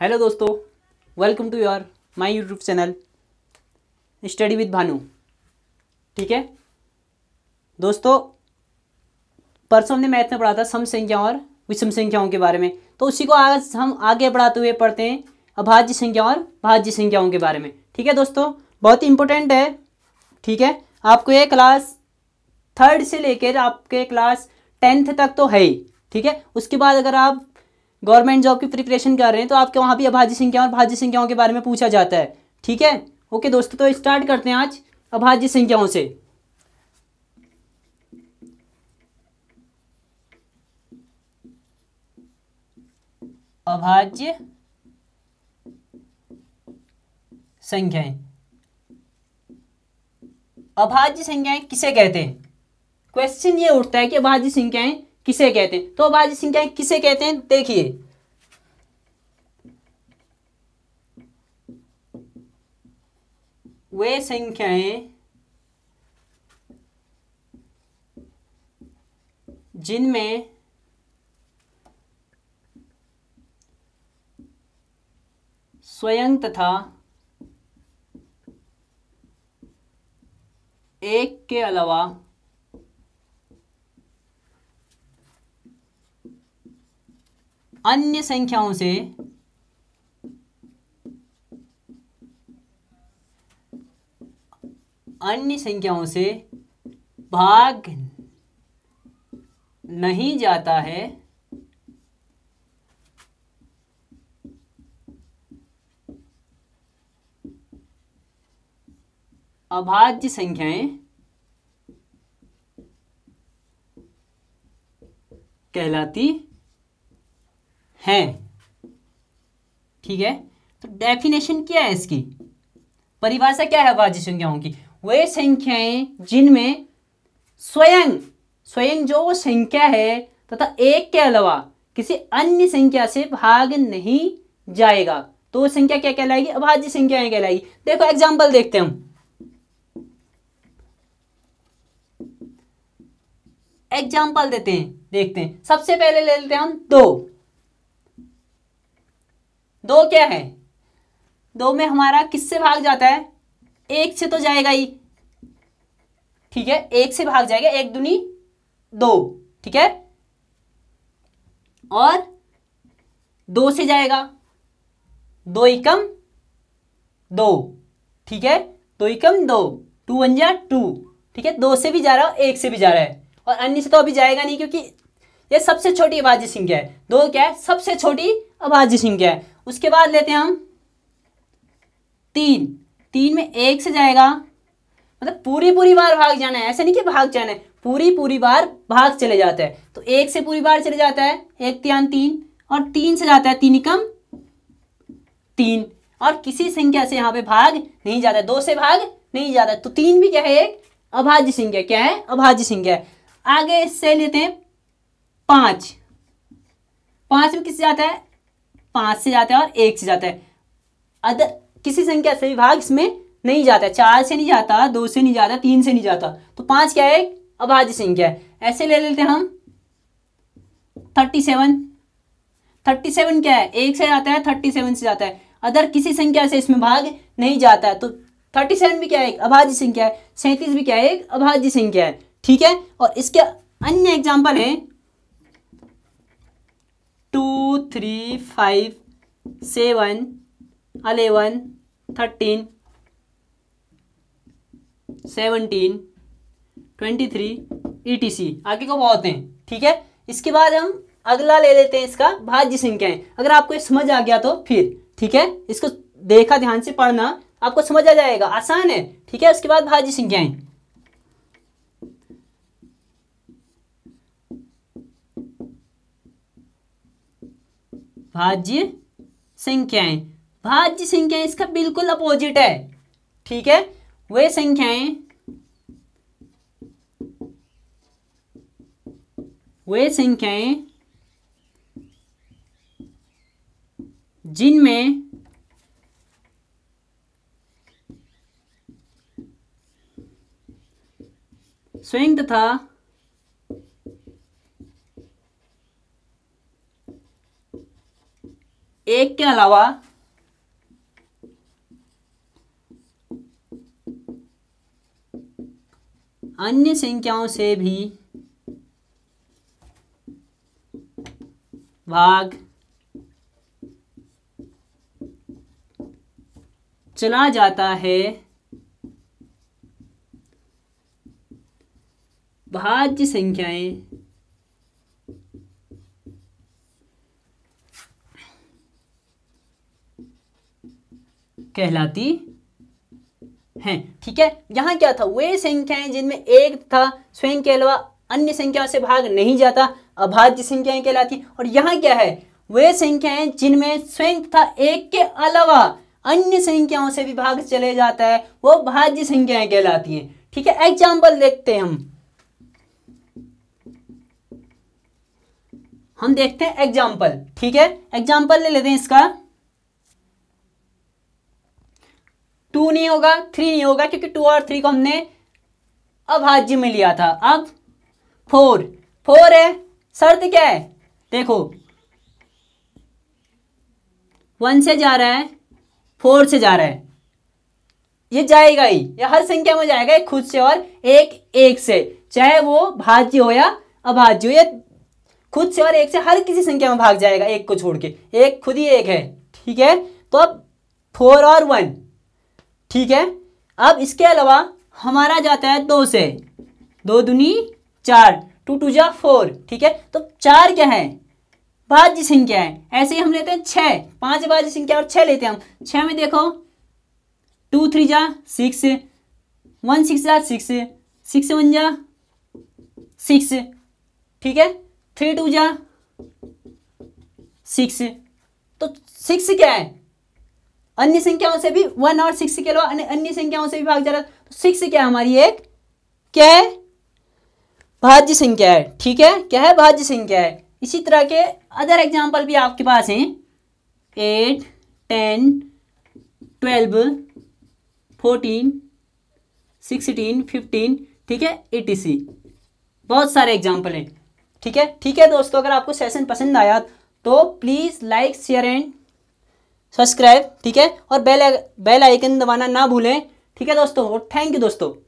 hello दोस्तों welcome to your my YouTube channel study with Bhanu ठीक है दोस्तों परसों हमने मैथ में पढ़ा था सम संख्याओं और विषम संख्याओं के बारे में तो उसी को आज हम आगे बढ़ाते हुए पढ़ते हैं अभाज्य संख्या और भाज्य संख्याओं के बारे में ठीक है दोस्तों बहुत ही इंपॉर्टेंट है ठीक है आपको ये क्लास थर्ड से लेकर आपके क्लास टेंथ तक तो है ही ठीक है उसके बाद अगर आप गवर्नमेंट जॉब की प्रिपरेशन कर रहे हैं तो आपके वहाँ भी अभाज्य संख्या और भाज्य संख्याओं के बारे में पूछा जाता है ठीक है ओके दोस्तों तो स्टार्ट करते हैं आज अभाज्य संख्याओं से अभाज्य संख्याएं अभाज्य संख्याएं किसे कहते हैं क्वेश्चन ये उठता है कि अभाज्य संख्याएं किसे कहते हैं तो अभाज्य संख्याएं किसे कहते हैं देखिए वे संख्याएं जिनमें स्वयं तथा एक के अलावा अन्य संख्याओं से अन्य संख्याओं से भाग नहीं जाता है अभाज्य संख्याएं कहलाती हैं ठीक है तो डेफिनेशन क्या है इसकी परिभाषा क्या है अभाज्य संख्याओं की वे संख्याएं जिनमें स्वयं स्वयं जो संख्या है तथा एक के अलावा किसी अन्य संख्या से भाग नहीं जाएगा तो संख्या क्या कहलाएगी अभाज्य संख्याएं कहलाएगी देखो एग्जाम्पल देखते हैं हम एग्जाम्पल देते हैं देखते हैं सबसे पहले ले लेते हैं हम दो दो क्या है दो में हमारा किससे भाग जाता है एक से तो जाएगा ही ठीक है एक से भाग जाएगा एक दुनी दो ठीक है और दो से जाएगा दो एकम दो ठीक है दो इकम दो टू वन जा टू ठीक है दो से भी जा रहा है एक से भी जा रहा है और अन्य से तो अभी जाएगा नहीं क्योंकि ये सबसे छोटी अभाज्य संख्या है दो क्या है सबसे छोटी अभाज्य संख्या है उसके बाद लेते हैं हम तीन तीन में एक से जाएगा मतलब पूरी पूरी बार भाग जाना है ऐसा नहीं कि भाग जाना है पूरी पूरी बार भाग चले जाता है तो एक से पूरी बार चले जाता है एक त्यान तीन और तीन से जाता है तीन कम तीन और किसी संख्या से यहां पे भाग नहीं जाता है दो से भाग नहीं जाता है तो तीन भी क्या है एक अभाज्य संख्या क्या है अभाज्य संख्या आगे से लेते हैं पांच पांच में किससे जाता है पांच से जाता है और एक से जाता है अदर किसी संख्या से विभाग इसमें नहीं जाता चार से नहीं जाता दो से नहीं जाता तीन से नहीं जाता तो पांच क्या है अभाज्य संख्या है ऐसे ले लेते हम थर्टी सेवन थर्टी सेवन क्या है एक से जाता है थर्टी सेवन से जाता है अदर किसी संख्या से इसमें भाग नहीं जाता है तो थर्टी सेवन भी क्या है अभाज्य संख्या है सैंतीस भी क्या है एक अभाज्य संख्या है ठीक है और इसके अन्य एग्जाम्पल हैं two three five seven eleven thirteen seventeen twenty three E T C आगे को बहुत हैं ठीक है इसके बाद हम अगला ले लेते हैं इसका भाज्य संख्याएं अगर आपको ये समझ आ गया तो फिर ठीक है इसको देखा ध्यान से पढ़ना आपको समझ आ जाएगा आसान है ठीक है उसके बाद भाज्य संख्याएं भाज्य संख्याएं भाज्य संख्याएं इसका बिल्कुल अपोजिट है ठीक है वे संख्याएं वे संख्याएं जिनमें स्वयं तथा एक के अलावा अन्य संख्याओं से भी भाग चला जाता है भाज्य संख्याएं कहलाती हैं ठीक है यहां क्या था वे संख्याएं जिनमें एक था स्वयं के अलावा अन्य संख्याओं से भाग नहीं जाता अभाज्य संख्याएं कहलाती और यहां क्या है वे संख्याएं जिनमें स्वयं था एक के अलावा अन्य संख्याओं से भी भाग चले जाता है वो भाज्य संख्याएं कहलाती है ठीक है एग्जाम्पल देखते हैं हम हम देखते हैं एग्जाम्पल ठीक है एग्जाम्पल ले लेते हैं इसका टू नहीं होगा थ्री नहीं होगा क्योंकि टू और थ्री को हमने अभाज्य में लिया था अब फोर फोर है शर्त क्या है देखो वन से जा रहा है फोर से जा रहा है ये जाएगा ही या हर संख्या में जाएगा खुद से और एक एक से चाहे वो भाज्य हो या अभाज्य हो या खुद से और एक से हर किसी संख्या में भाग जाएगा एक को छोड़ के एक खुद ही एक है ठीक है तो अब फोर और वन ठीक है अब इसके अलावा हमारा जाता है दो से दो दुनी चार टू टू जा फोर ठीक है तो चार क्या है भाज्य संख्या है ऐसे ही हम लेते हैं छः पांच भाज्य संख्या और छः लेते हैं हम छः में देखो टू थ्री जा सिक्स वन सिक्स जा सिक्स सिक्स वन जा सिक्स ठीक है थ्री टू जा सिक्स तो सिक्स क्या है अन्य संख्याओं से भी वन और सिक्स के अलावा अन्य संख्याओं से भी भाग जा रहा तो सिक्स क्या हमारी एक क्या है भाज्य संख्या है ठीक है क्या है भाज्य संख्या है इसी तरह के अदर एग्जाम्पल भी आपके पास हैं eight ten twelve fourteen sixteen fifteen ठीक है ए टी सी बहुत सारे एग्जाम्पल हैं ठीक है ठीक है दोस्तों अगर आपको सेशन पसंद आया तो please like share and subscribe ठीक है और बेल बेल आइकन दबाना ना भूलें ठीक है दोस्तों और थैंक यू दोस्तों